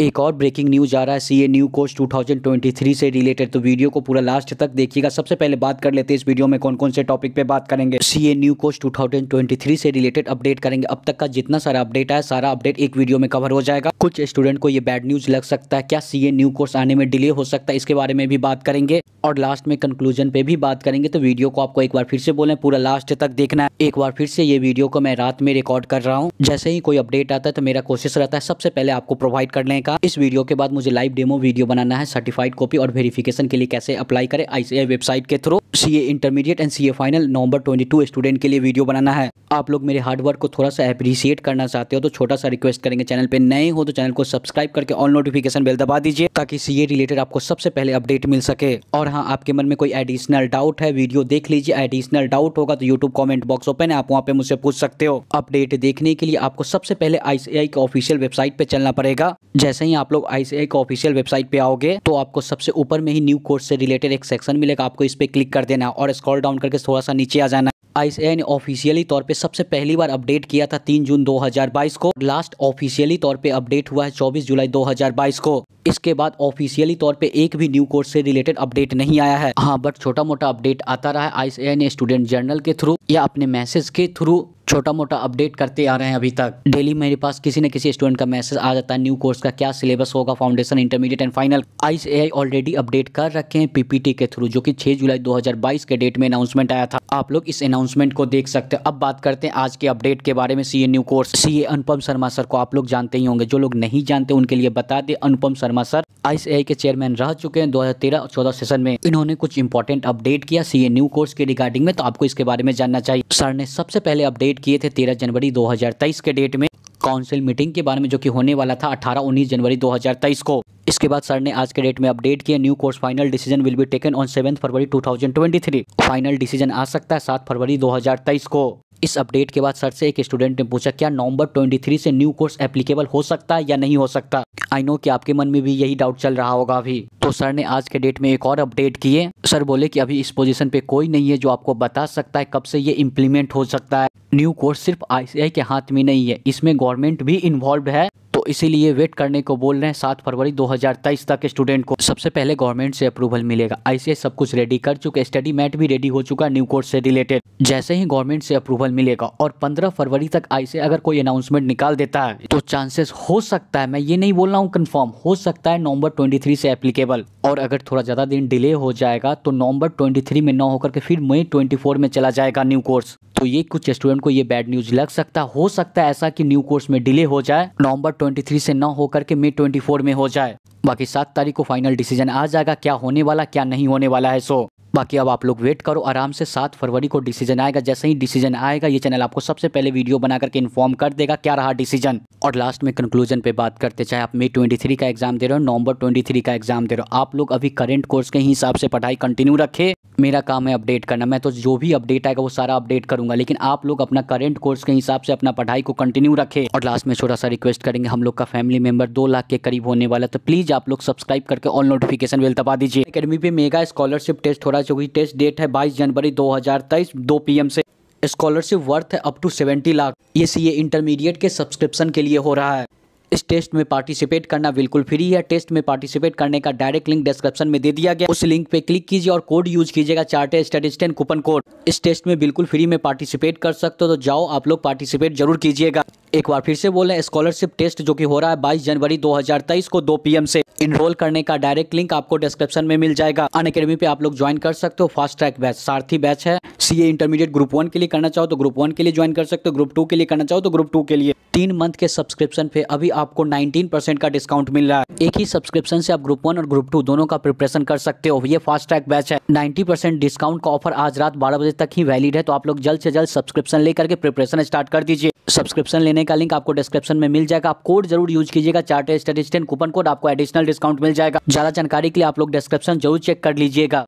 एक और breaking news आ रहा है सी ए न्यू कोर्स 2023 से रिलेटेड तो वीडियो को पूरा लास्ट तक देखिएगा सबसे पहले बात कर लेते हैं इस वीडियो में कौन कौन से टॉपिक पे बात करेंगे सी ए न्यू कोर्स 2023 से रिलेटेड अपडेट करेंगे अब तक का जितना सारा अपडेट है सारा अपडेट एक वीडियो में कवर हो जाएगा कुछ स्टूडेंट को ये बैड न्यूज़ लग सकता है क्या सी ए न्यू कोर्स आने में डिले हो सकता है इसके बारे में भी बात करेंगे और लास्ट में कंक्लूजन पे भी बात करेंगे तो वीडियो को आपको एक बार फिर से बोले पूरा लास्ट तक देखना है एक बार फिर से ये वीडियो को मैं रात में रिकॉर्ड कर रहा हूँ जैसे ही कोई अपडेट आता है तो मेरा कोशिश रहता है सबसे पहले आपको प्रोवाइड करने का इस वीडियो के बाद मुझे लाइव डेमो वीडियो बनाना है सर्टिफाइड कॉपी और वेरिफिकेशन के लिए कैसे अप्लाई करें आईसीआई वेबसाइट के through CA intermediate and CA final November 22 student के लिए वीडियो बनाना है आप लोग मेरे हार्डवर्क को थोड़ा सा अप्रिशिएट करना चाहते हो तो छोटा सा रिक्वेस्ट करेंगे चैनल पे नए हो तो चैनल को सब्सक्राइब करके ऑल नोटिफिकेशन बेल दबा दीजिए ताकि सीए रिलेटेड आपको सबसे पहले अपडेट मिल सके और हाँ आपके मन में कोई एडिशनल डाउट है वीडियो देख लीजिए एडिशनल डाउट होगा तो यूट्यूब कॉमेंट बॉक्स ओपन है आप वहाँ पे मुझसे पूछ सकते हो अपडेट देखने के लिए आपको सबसे पहले आईसीआई के ऑफिशियल वेबसाइट पे चलना पड़ेगा जैसे जैसे ही आप लोग आई का ऑफिशियल वेबसाइट पे आओगे तो आपको सबसे ऊपर में ही न्यू कोर्स से रिलेटेड एक सेक्शन मिलेगा आपको इस पे क्लिक कर देना और स्क्रॉल डाउन करके थोड़ा सा नीचे आ जाना आईसीआई ने ऑफिशियली तौर पे सबसे पहली बार अपडेट किया था 3 जून 2022 को लास्ट ऑफिशियली तौर पे अपडेट हुआ है 24 जुलाई 2022 को इसके बाद ऑफिशियली तौर पे एक भी न्यू कोर्स से रिलेटेड अपडेट नहीं आया है हाँ बट छोटा मोटा अपडेट आता रहा है आईसीआई ने स्टूडेंट जर्नल के थ्रू या अपने मैसेज के थ्रू छोटा मोटा अपडेट करते आ रहे हैं अभी तक डेली मेरे पास किसी न किसी स्टूडेंट का मैसेज आ जाता है न्यू कोर्स का क्या सिलेबस होगा foundation intermediate and final I already update कर रखे हैं पीपीटी के थ्रू जो कि 6 जुलाई 2022 के डेट में अनाउंसमेंट आया था आप लोग इस अनाउंसमेंट को देख सकते हैं अब बात करते हैं आज के अपडेट के बारे में C new course C Anupam Sharma sir को आप लोग जानते ही होंगे जो लोग नहीं जानते उनके लिए बता दें अनुपम शर्मा सर आईसीआई के चेयरमैन रह चुके हैं 2013-14 सेशन में इन्होंने कुछ इंपॉर्टेंट अपडेट किया सी न्यू कोर्स के रिगार्डिंग में तो आपको इसके बारे में जानना चाहिए सर ने सबसे पहले अपडेट किए थे तेरह जनवरी दो के डेट में काउंसिल मीटिंग के बारे में जो कि होने वाला था 18-19 जनवरी 2023 को इसके बाद सर ने आज के डेट में अपडेट किया new course final decision will be taken on seven February 2023 final decision आ सकता है सात फरवरी 2023 को इस अपडेट के बाद सर से एक स्टूडेंट ने पूछा क्या नवंबर 23 से न्यू कोर्स एप्लीकेबल हो सकता है या नहीं हो सकता आई नो कि आपके मन में भी यही डाउट चल रहा होगा अभी तो सर ने आज के डेट में एक और अपडेट किए सर बोले कि अभी इस पोजीशन पे कोई नहीं है जो आपको बता सकता है कब से ये इम्प्लीमेंट हो सकता है न्यू कोर्स सिर्फ आई के हाथ में नहीं है इसमें गवर्नमेंट भी इन्वॉल्व है इसीलिए वेट करने को बोल रहे हैं सात फरवरी 2023 तक स्टूडेंट को सबसे पहले गवर्नमेंट से अप्रूवल मिलेगा ऐसे सब कुछ रेडी कर चुके स्टडी मैट भी रेडी हो चुका न्यू कोर्स से रिलेटेड जैसे ही गवर्नमेंट से अप्रूवल मिलेगा और पंद्रह फरवरी तक ऐसे अगर कोई अनाउंसमेंट निकाल देता है तो चांसेस हो सकता है मैं ये नहीं बोल रहा हूँ कन्फर्म हो सकता है नवंबर ट्वेंटी से एप्लीकेबल और अगर थोड़ा ज़्यादा दिन डिले हो जाएगा तो नवम्बर ट्वेंटी में न होकर फिर मई ट्वेंटी में चला जाएगा न्यू कोर्स तो ये कुछ स्टूडेंट को ये बैड न्यूज लग सकता हो सकता है ऐसा कि न्यू कोर्स में डिले हो जाए नवंबर 23 से न होकर के मई 24 में हो जाए बाकी सात तारीख को फाइनल डिसीजन आ जाएगा क्या होने वाला क्या नहीं होने वाला है सो बाकी अब आप लोग वेट करो आराम से सात फरवरी को डिसीजन आएगा जैसे ही डिसीजन आएगा ये चैनल आपको सबसे पहले वीडियो बना करके इन्फॉर्म कर देगा क्या रहा डिसीजन और लास्ट में कंक्लूजन पे बात करते चाहे आप मे थ्री का एग्जाम दे रहे हो नवंबर थ्री का एग्जाम दे रहे हो आप लोग अभी करेंट कोर्स के हिसाब से पढ़ाई कंटिन्यू रखे मेरा काम है अपडेट करना मैं तो जो भी अपडेट आएगा वो सारा अपडेट करूंगा लेकिन आप लोग अपना करंट कोर्स के हिसाब से अपना पढ़ाई को कंटिन्यू रखें और लास्ट में छोटा सा रिक्वेस्ट करेंगे हम लोग का फैमिली मेंबर दो लाख के करीब होने वाला तो प्लीज़ आप लोग सब्सक्राइब करके ऑल नोटिफिकेशन बिल दबा दीजिए अकेडमी पे मेगा स्कॉलरशिप टेस्ट हो रहा है जो कि टेस्ट डेट है बाईस जनवरी दो हज़ार तेईस दो पी एम से स्कॉलरशिप वर्थ है अप टू सेवेंटी लाख ये सी ए इंटरमीडिएट के सब्सक्रिप्शन के लिए हो रहा है इस टेस्ट में पार्टिसिपेट करना बिल्कुल फ्री है टेस्ट में पार्टिसिपेट करने का डायरेक्ट लिंक डिस्क्रिप्शन में दे दिया गया उस लिंक पे क्लिक कीजिए और कोड यूज कीजिएगा चार्टे स्टेटिस्टेंट कूपन कोड इस टेस्ट में बिल्कुल फ्री में पार्टिसिपेट कर सकते हो तो जाओ आप लोग पार्टिसिपेट जरूर कीजिएगा एक बार फिर से बोले स्कॉलरशिप टेस्ट जो की हो रहा है बाईस जनवरी दो को दो पी से इनरोल करने का डायरेक्ट लिंक आपको डिस्क्रिप्शन में मिल जाएगा अन पे आप लोग ज्वाइन कर सकते हो fast track batch Sarathi batch है सीए इंटरमीडिएट ग्रुप वन के लिए करना चाहो तो ग्रुप वन के लिए ज्वाइन कर सकते हो ग्रुप टू के लिए करना चाहो तो ग्रुप टू के लिए तीन मंथ के सब्सक्रिप्शन पे अभी आपको 19 परसेंट का डिस्काउंट मिल रहा है एक ही सब्सक्रिप्शन से आप ग्रुप वन और ग्रुप टू दोनों का प्रिपरेशन कर सकते हो ये फास्ट ट्रैक बैच है 90 परसेंट डिस्काउंट का ऑफर आज रात 12 बजे तक ही वैलिड है तो आप लोग जल्द से जल्द सब्सक्रिप्शन लेकर के प्रिपरेशन स्टार्ट कर दीजिए सब्सक्रिप्शन लेने का लिंक आपको डिस्क्रिप्शन में मिल जाएगा आप कोड जरूर यूज कीजिएगा चार्टे स्टेटिस्टेंट कूपन कोड आपको एडिशनल डिस्काउंट मिल जाएगा ज्यादा जानकारी के लिए आप लोग डिस्क्रिप्शन जरूर चेक कर लीजिएगा